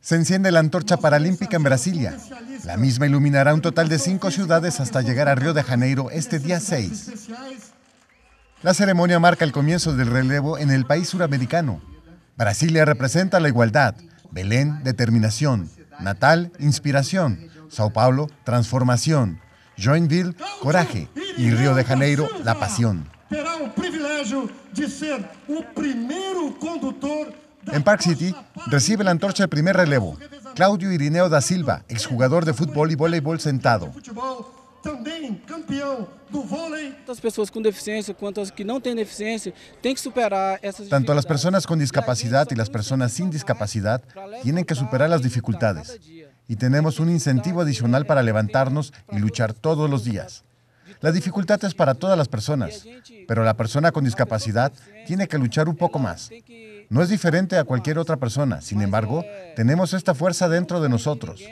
Se enciende la antorcha paralímpica en Brasilia. La misma iluminará un total de cinco ciudades hasta llegar a Río de Janeiro este día 6. La ceremonia marca el comienzo del relevo en el país suramericano. Brasilia representa la igualdad, Belén, determinación, Natal, inspiración, Sao Paulo, transformación, Joinville, coraje y Río de Janeiro, la pasión. Terá el privilegio de ser el conductor... En Park City recibe la antorcha el primer relevo, Claudio Irineo da Silva, exjugador de fútbol y voleibol sentado. personas con deficiencia que no tienen deficiencia que superar Tanto las personas con discapacidad y las personas sin discapacidad tienen que superar las dificultades. Y tenemos un incentivo adicional para levantarnos y luchar todos los días. La dificultad es para todas las personas, pero la persona con discapacidad tiene que luchar un poco más. No es diferente a cualquier otra persona. Sin embargo, tenemos esta fuerza dentro de nosotros.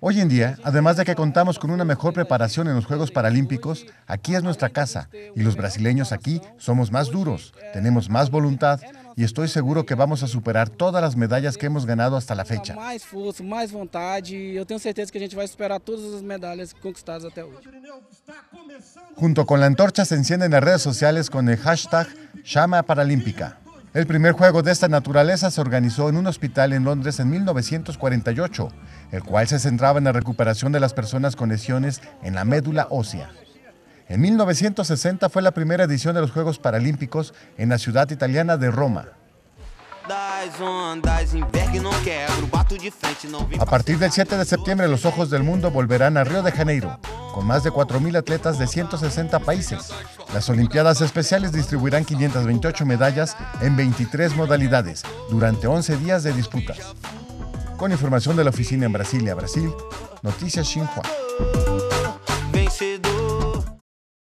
Hoy en día, además de que contamos con una mejor preparación en los Juegos Paralímpicos, aquí es nuestra casa y los brasileños aquí somos más duros, tenemos más voluntad y estoy seguro que vamos a superar todas las medallas que hemos ganado hasta la fecha. que va a Junto con la antorcha se encienden las redes sociales con el hashtag Llama Paralímpica. El primer juego de esta naturaleza se organizó en un hospital en Londres en 1948, el cual se centraba en la recuperación de las personas con lesiones en la médula ósea. En 1960 fue la primera edición de los Juegos Paralímpicos en la ciudad italiana de Roma. A partir del 7 de septiembre los ojos del mundo volverán a Río de Janeiro, con más de 4.000 atletas de 160 países. Las Olimpiadas Especiales distribuirán 528 medallas en 23 modalidades durante 11 días de disputas. Con información de la oficina en Brasilia, Brasil, Noticias Xinhua.